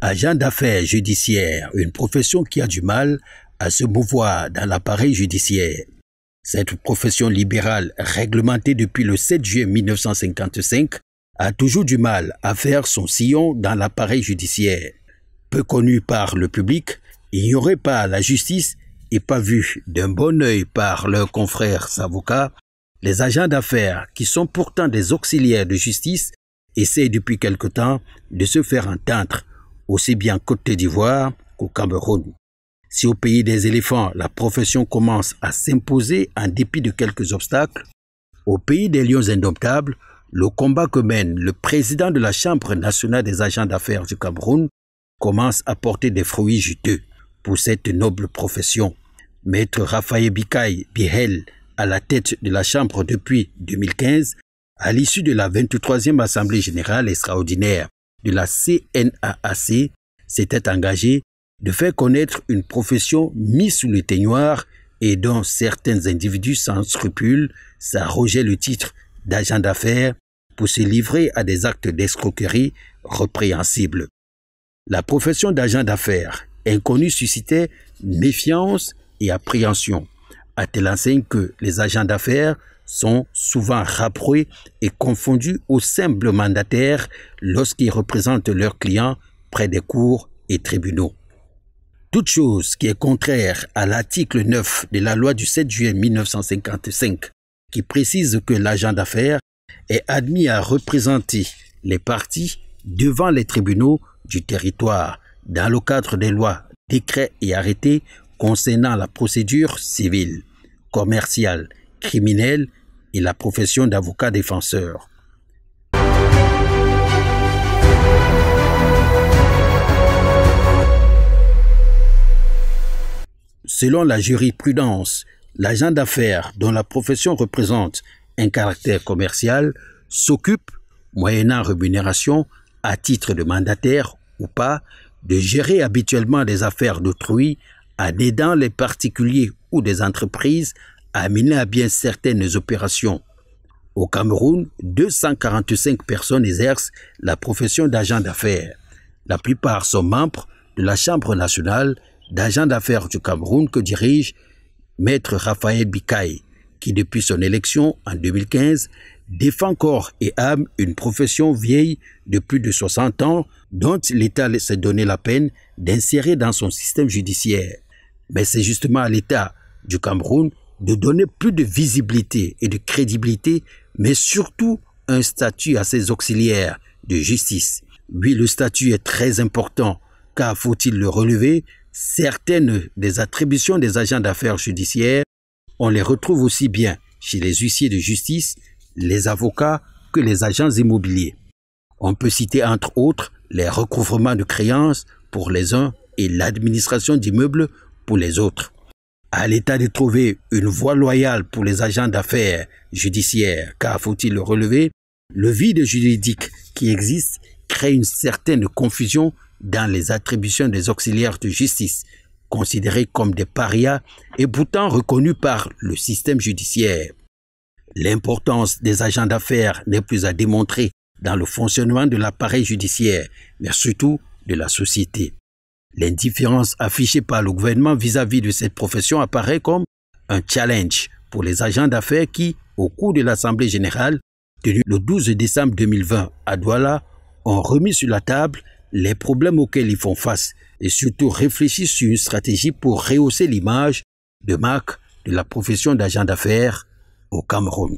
agent d'affaires judiciaire, une profession qui a du mal à se mouvoir dans l'appareil judiciaire. Cette profession libérale, réglementée depuis le 7 juillet 1955, a toujours du mal à faire son sillon dans l'appareil judiciaire. Peu connue par le public, ignorée par la justice et pas vue d'un bon œil par leurs confrères avocats, les agents d'affaires, qui sont pourtant des auxiliaires de justice, essaient depuis quelque temps de se faire entendre aussi bien Côte d'Ivoire qu'au Cameroun. Si au pays des éléphants, la profession commence à s'imposer en dépit de quelques obstacles, au pays des lions indomptables, le combat que mène le président de la Chambre nationale des agents d'affaires du Cameroun commence à porter des fruits juteux pour cette noble profession. Maître Raphaël Bikay Bihel, à la tête de la Chambre depuis 2015, à l'issue de la 23e Assemblée générale extraordinaire, de la CNAAC s'était engagé de faire connaître une profession mise sous le teignoir et dont certains individus sans scrupules s'arrogeaient le titre d'agent d'affaires pour se livrer à des actes d'escroquerie repréhensibles. La profession d'agent d'affaires inconnue suscitait méfiance et appréhension à telle enseigne que les agents d'affaires sont souvent rapprochés et confondus aux simples mandataires lorsqu'ils représentent leurs clients près des cours et tribunaux. Toute chose qui est contraire à l'article 9 de la loi du 7 juillet 1955 qui précise que l'agent d'affaires est admis à représenter les parties devant les tribunaux du territoire dans le cadre des lois, décrets et arrêtés concernant la procédure civile commercial, criminel et la profession d'avocat défenseur. Selon la jurisprudence, l'agent d'affaires dont la profession représente un caractère commercial s'occupe, moyennant rémunération, à titre de mandataire ou pas, de gérer habituellement des affaires d'autrui en aidant les particuliers ou des entreprises à mener à bien certaines opérations. Au Cameroun, 245 personnes exercent la profession d'agent d'affaires. La plupart sont membres de la Chambre nationale d'agents d'affaires du Cameroun que dirige Maître Raphaël Bikay, qui depuis son élection en 2015 défend corps et âme une profession vieille de plus de 60 ans dont l'État s'est donné la peine d'insérer dans son système judiciaire. Mais ben, c'est justement à l'État du Cameroun de donner plus de visibilité et de crédibilité, mais surtout un statut à ses auxiliaires de justice. Oui, le statut est très important, car faut-il le relever, certaines des attributions des agents d'affaires judiciaires, on les retrouve aussi bien chez les huissiers de justice, les avocats que les agents immobiliers. On peut citer entre autres les recouvrements de créances pour les uns et l'administration d'immeubles pour les autres. À l'État de trouver une voie loyale pour les agents d'affaires judiciaires, car faut-il le relever, le vide juridique qui existe crée une certaine confusion dans les attributions des auxiliaires de justice, considérés comme des parias et pourtant reconnus par le système judiciaire. L'importance des agents d'affaires n'est plus à démontrer dans le fonctionnement de l'appareil judiciaire, mais surtout de la société. L'indifférence affichée par le gouvernement vis-à-vis de cette profession apparaît comme un challenge pour les agents d'affaires qui, au cours de l'Assemblée générale tenue le 12 décembre 2020 à Douala, ont remis sur la table les problèmes auxquels ils font face et surtout réfléchissent sur une stratégie pour rehausser l'image de marque de la profession d'agent d'affaires au Cameroun.